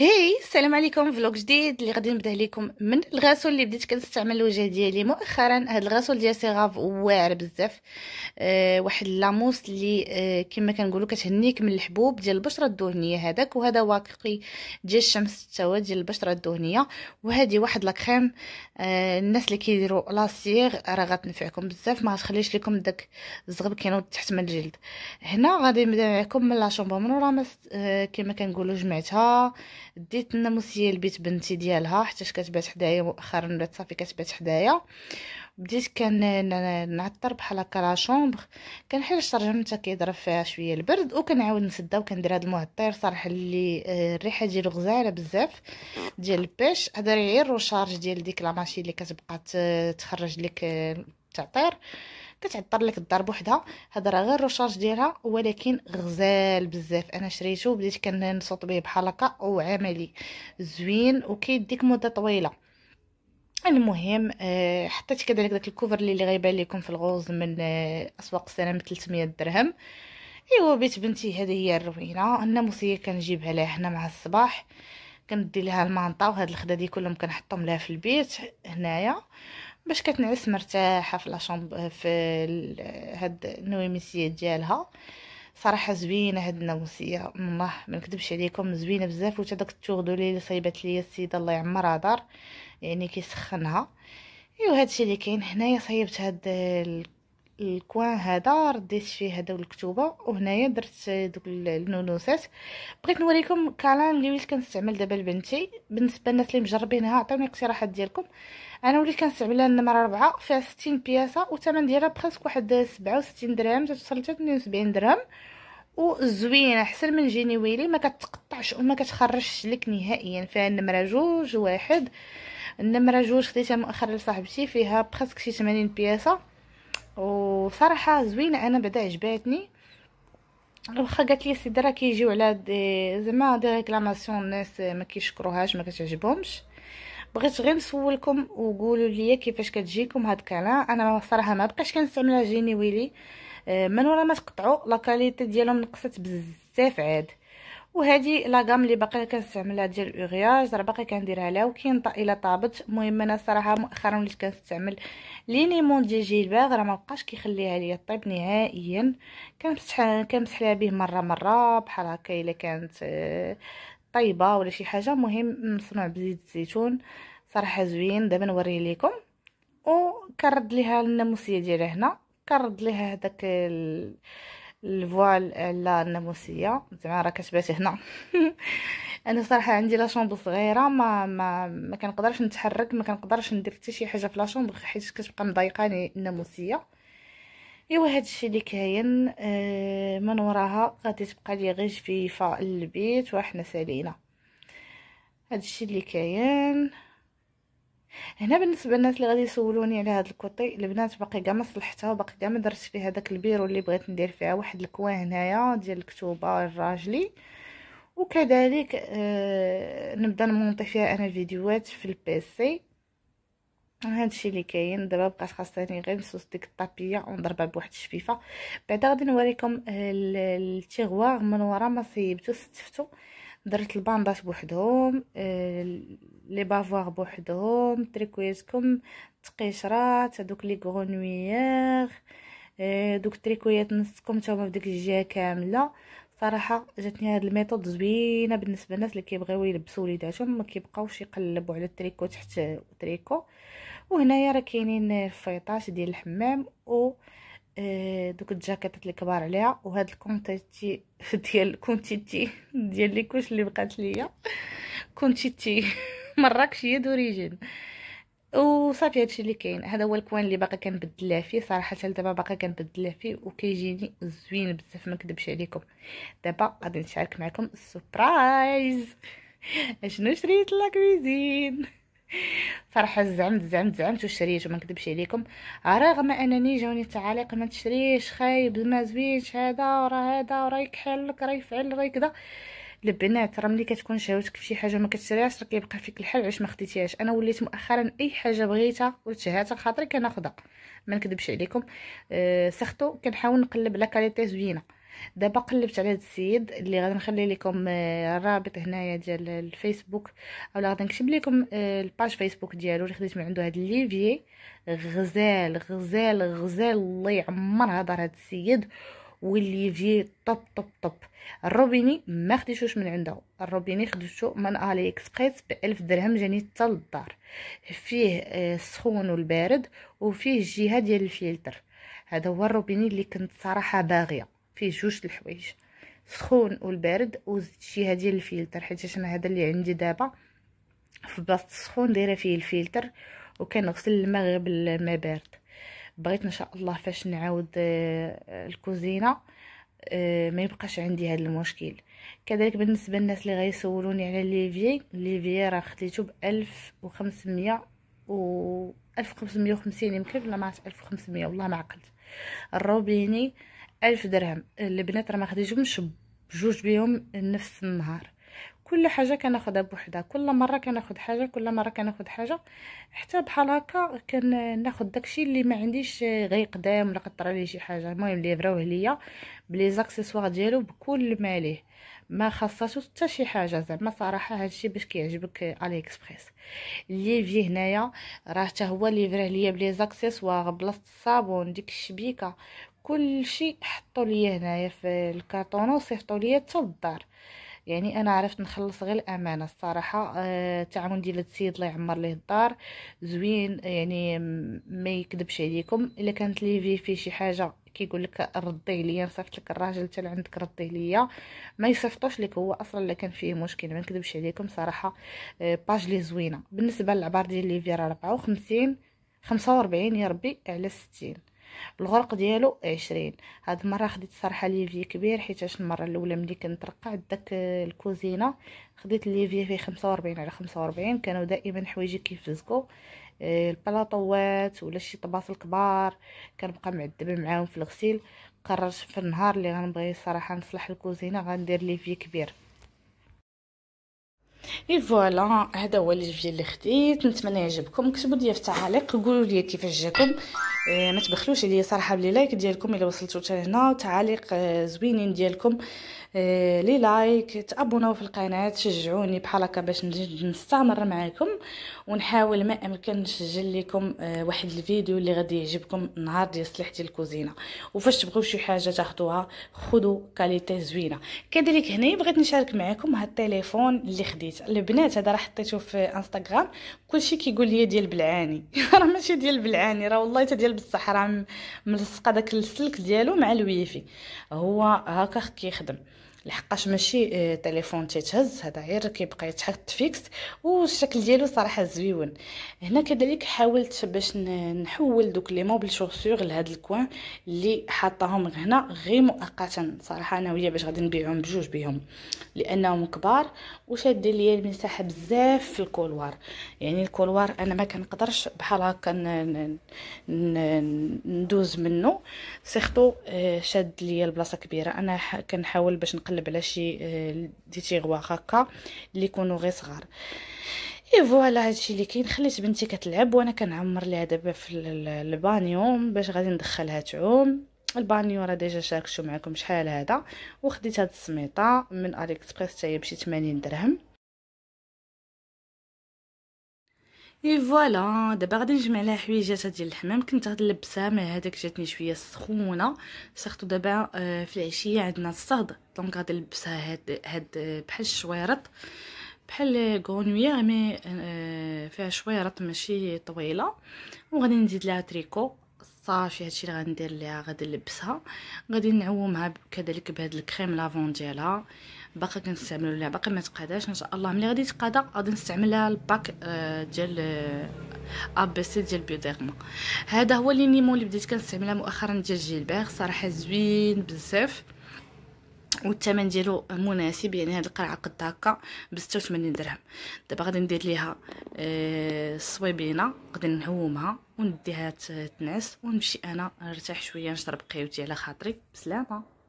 هاي السلام عليكم فلوق جديد اللي غادي نبدا لكم من الغاسول اللي بديت كنستعمل الوجه ديالي مؤخرا هذا الغاسول ديال سيغاف واعر بزاف أه واحد لاموس اللي أه كما كنقولوا كتهنيك من الحبوب ديال البشره الدهنيه هذاك وهذا واقي ديال الشمس التوا ديال البشره الدهنيه وهذه واحد لاكريم أه الناس اللي كيديروا لاسيغ راه غتنفعكم بزاف ما غتخليش لكم داك الزغب كينوض تحت من الجلد هنا غادي نبدا معكم من لا شومبو منوره أه كما كنقولوا جمعتها ديت الناموسيه لبيت بنتي ديالها حتى كتبات حدايا مؤخرا ولات صافي كتبات حدايا بديت كان نعطر بحال هكا لا شومبر كنحل الشرجم حتى كيضرب فيها شويه البرد وكنعاود نسدها وكندير هذا المعطر صراحه اللي آه، الريحه ديالو غزاله بزاف ديال البيش هذا غير روشارج ديال ديك لا ماشين اللي كتبقى تخرج لك التعطير آه، كتعطر لك الدار بوحدها هذا راه غير روشارج ديالها ولكن غزال بزاف انا شريته وبديت كننصط به بحال هكا وعملي زوين وكيديك مده طويله المهم آه، حطيت كذلك داك الكوفر اللي غيبان لكم في الغوز من آه، اسواق السلام 300 درهم ايوا بيت بنتي هذه هي الروينه الناموسيه كنجيبها لها هنا مع الصباح كندي لها المانطا وهاد الخدادي كلهم كنحطهم لها في البيت هنايا باش كتنعس مرتاحه في لاشومب في هاد النويمسيه ديالها صراحه زوينه هاد النومسيه والله ما نكذبش عليكم زوينه بزاف وتا داك التوغدولي اللي صايبات ليا السيده الله يعمرها دار يعني كيسخنها ايوا هادشي اللي كاين هنايا صايبت هاد الكوان هذا رديت فيه هذا الكتوبه وهنايا درت دوك النونوسات بغيت نوريكم كالان اللي وليت كنستعمل دابا لبنتي بالنسبه للناس اللي مجربينها عطيوني اقتراحات ديالكم انا وليت كنستعملها النمره 4 فيها 60 بياسه والثمن ديالها بريسك واحد 67 درهم توصل حتى 72 درهم وزوينه احسن من جيني ويلي ما كتقطعش وما كتخرجش لك نهائيا فيها النمره جوج واحد النمره جوج خديتها مؤخرا لصاحبتي فيها بريسك شي 80 بياسه و وصراحه زوينه انا بعدا عجباتني الوخا قالت لي السيده راه كيجيو على زعما دي ريكلاماسيون الناس ما كيشكروهاش ما كتعجبهمش بغيت غير نسولكم وقولوا لي كيفاش كتجيكم هاد كالا انا صراحه ما بقاش كنستعملها جيني ويلي آه، من ورا ما تقطعوا لا كاليتي ديالهم نقصت بزاف عاد وهذه غام اللي باقي كنستعملها ديال اوغياج راه باقي كنديرها لها وكاين الى طابت المهم انا صراحه مؤخرا وليت كنستعمل لينيمون ديال جيلباغ راه ما بقاش كيخليها ليا طيب نهائيا كنمسح كنمسح لها به مره مره بحال هكا الا كانت آه، طيبه ولا شي حاجه مهم مصنوع بزيت الزيتون صراحه زوين دابا نوريه لكم وكنرد ليها الناموسيه ديالها هنا كنرد ليها هذاك الفوال على الناموسيه زعما راه كتباتي هنا انا صراحه عندي لا صغيره ما ما ما كنقدرش نتحرك ما كنقدرش ندير حتى شي حاجه في لا شومبر حيت كتبقى مضايقاني يعني الناموسيه ايوا هادشي اللي كاين آه من وراها غادي تبقى لي غير جفيفه للبيت وحنا سالينا هادشي اللي كاين هنا بالنسبه للناس اللي غادي يسولوني على هذا الكوطي البنات باقي كاع ما صلحتها وباقي كاع ما درتش فيها داك البيرو اللي بغيت ندير فيها واحد الكوان هنايا ديال الكتوبه الراجلي وكذلك آه نبدا نمونطي فيها انا فيديوهات في البيسي هادشي اللي كاين دابا بقات خاصني غير نسوس ديك الطابيه ونضربها بواحد الشفيفه بعدا غادي نوريكم آه، التيغوار من ورا ما صيبتو ستفتو درت الباندات بوحدهم آه لي بافوار بوحدهم تريكوياتكم تقشرات هذوك لي غونويير آه، دوك تريكويات نصكم هما فديك الجهه كامله صراحه جاتني هاد الميثود زوينه بالنسبه للناس اللي كيبغيو يلبسوا وليداتهم ما كيبقاوش يقلبوا على التريكو تحت تريكو وهنايا راه كاينين الفيطاش ديال الحمام و آه، دوك الجاكيطات اللي كبار عليها وهاد الكونتيتي ديال الكونتيتي ديال لي كوش اللي بقات ليا كونتيتي مراكشيه دوريجين وصافي هادشي اللي كاين هذا هو الكوان اللي باقا كنبدلها فيه صراحه دابا باقا كنبدلها فيه وكيجيني زوين بزاف ما نكذبش عليكم دابا غادي نشارك معكم السبرايز اشنو شريت لا كويزين فرحه زعمت زعمت زعمت وشريت وما نكذبش عليكم رغم انني جاوني تعاليق ما تشريش خايب ما زوينش هذا ورا هذا ورا يكحل لك راه يفعل راه كذا البنات راه ملي كتكون شهوتك فشي حاجه ما كتشريهاش راه كيبقى فيك الحل علاش ما خديتيهاش انا وليت مؤخرا اي حاجه بغيتها وتشهاتها خاطري كناخدها ما نكذبش عليكم أه سختو كنحاول نقلب على كاليتي زوينه دابا قلبت على هذا السيد اللي غادي نخلي لكم الرابط آه، هنايا ديال الفيسبوك اولا غادي نكتب لكم آه، الباج فيسبوك ديالو اللي خديت من عنده هاد الليفي غزال غزال غزال الله يعمر هضر هاد السيد واللي يجي طب طب طب الروبيني ما خديتوش من عنده الروبيني خديتو من الي اكسبريس ب 1000 درهم جاني حتى للدار فيه السخون آه، والبارد وفيه الجهه ديال الفلتر هذا هو الروبيني اللي كنت صراحه باغيه فيه جوج الحوايج سخون والبارد وزدت الجهه ديال الفلتر حيت انا هذا اللي عندي دابا في بلاصه السخون دايره فيه الفلتر وكنغسل الماء غير بالماء بارد بغيت ان شاء الله فاش نعاود آه، آه، الكوزينه آه، ما يبقاش عندي هذا المشكل كذلك بالنسبه للناس اللي غيسولوني على ليفي ليفي راه خديته ب 1500 و 1550 يمكن ولا ما عرفت 1500 والله ما عقلت الروبيني 1000 درهم البنات راه ما خديتهمش بجوج بهم نفس النهار كل حاجه كناخدها بوحدها كل مره كناخد حاجه كل مره كناخد حاجه حتى بحال هكا كناخد داكشي اللي ما عنديش غير قدام ولا قطر ليه شي حاجه المهم ليفراوه ليا بلي زاكسيسوار ديالو بكل ما ليه ما خاصاتو حتى شي حاجه زعما صراحه هادشي باش كيعجبك الي اكسبريس في هنايا راه حتى هو ليفراه ليا بلي زاكسيسوار بلاصه الصابون ديك الشبيكه كلشي حطوا ليا هنايا في الكارطون وصيفطوا ليا حتى للدار يعني انا عرفت نخلص غير الامانه الصراحه التعامل آه، التعاون ديال السيد الله يعمر ليه الدار زوين يعني ما يكذبش عليكم الا كانت ليفي في شي حاجه كيقول لك ردي ليا صيفط لك الراجل حتى عندك ردي ليا ما يصيفطوش لك هو اصلا اللي كان فيه مشكل ما نكذبش عليكم صراحه آه، باج لي زوينه بالنسبه للعبار ديال ليفي راه 54 45 يا ربي على 60 الغرق ديالو عشرين هاد المره خديت صراحه ليفي كبير حيت المره الاولى ملي كنت رقعت داك الكوزينه خديت ليفي فيه 45 على 45 كانوا دائما حوايجي كيفزكو آه، البلاطوات ولا شي طباس كبار كنبقى معذبه معاهم في الغسيل قررت في النهار اللي غنبغي صراحه نصلح الكوزينه غندير ليفي كبير اي فوالا هذا هو الجيف اللي خديت نتمنى يعجبكم كتبوا لي في التعاليق قولوا لي كيفاش جاكم إيه، ما تبخلوش عليا صراحه بلي لايك ديالكم الا وصلتوا حتى هنا تعاليق آه، زوينين ديالكم آه، لي لايك تابوناو في القناه تشجعوني بحال هكا باش نستمر معاكم ونحاول ما امكن نسجل لكم آه، واحد الفيديو اللي غادي يعجبكم نهار ديال صليحه الكوزينه وفاش تبغيو شي حاجه تاخذوها خذوا كاليتي زوينه كذلك هنا بغيت نشارك معكم هاد التليفون اللي خديت البنات هذا راه حطيته في انستغرام كلشي كيقول لي ديال بلعاني راه ماشي ديال بلعاني راه والله تا ديال ديال راه ملصقه داك السلك ديالو مع الويفي هو هكا كيخدم لحقاش ماشي آه، تليفون تيتهز هذا غير كيبقى يتحط فيكس والشكل ديالو صراحه زويون هنا كذلك حاولت باش نحول دوك لي موبل شوسور لهاد الكوان اللي حاطاهم هنا غير مؤقتا صراحه انا وهي باش غادي نبيعهم بجوج بهم لانهم كبار وشاد ليا المساحه بزاف في الكولوار يعني الكولوار انا ما كنقدرش بحال هكا ندوز منه سيختو آه، شاد ليا البلاصه كبيره انا كنحاول باش نقلب نقلب على شي آه، دي تيغواغ هكا اللي يكونوا غير صغار اي فوالا هادشي اللي كاين خليت بنتي كتلعب وانا كنعمر ليها دابا في البانيو باش غادي ندخلها تعوم البانيو راه ديجا شاركتو معكم شحال هذا وخديت هاد السميطه من اليكسبريس حتى هي ب 80 درهم اي فوالا دابا غادي نجمع لها حويجاتها ديال الحمام كنت غادي نلبسها مع هذاك جاتني شويه سخونه سيرتو دابا آه، في العشيه عندنا الصهد دونك غادي نلبسها هاد هاد آه، بحال الشويرط بحال غونويير مي آه، فيها شويرط ماشي طويله وغادي نزيد لها تريكو صافي هادشي اللي غندير ليها غادي نلبسها غادي نعومها كذلك بهاد الكريم لافون ديالها باقا كنستعملو ليها باقي ما تقاداش ان شاء الله ملي غادي تقادى غادي نستعملها الباك آه، ديال سي آه، ديال بيوديرما هذا هو لي نيمون اللي بديت كنستعملها مؤخرا ديال جيلبير صراحه زوين بزاف والثمن ديالو مناسب يعني هاد القرعه قد هكا ب 86 درهم دابا غادي ندير ليها الصويبينه آه، غادي نهومها ونديها تنعس ونمشي انا نرتاح شويه نشرب قهوتي على خاطري بسلامه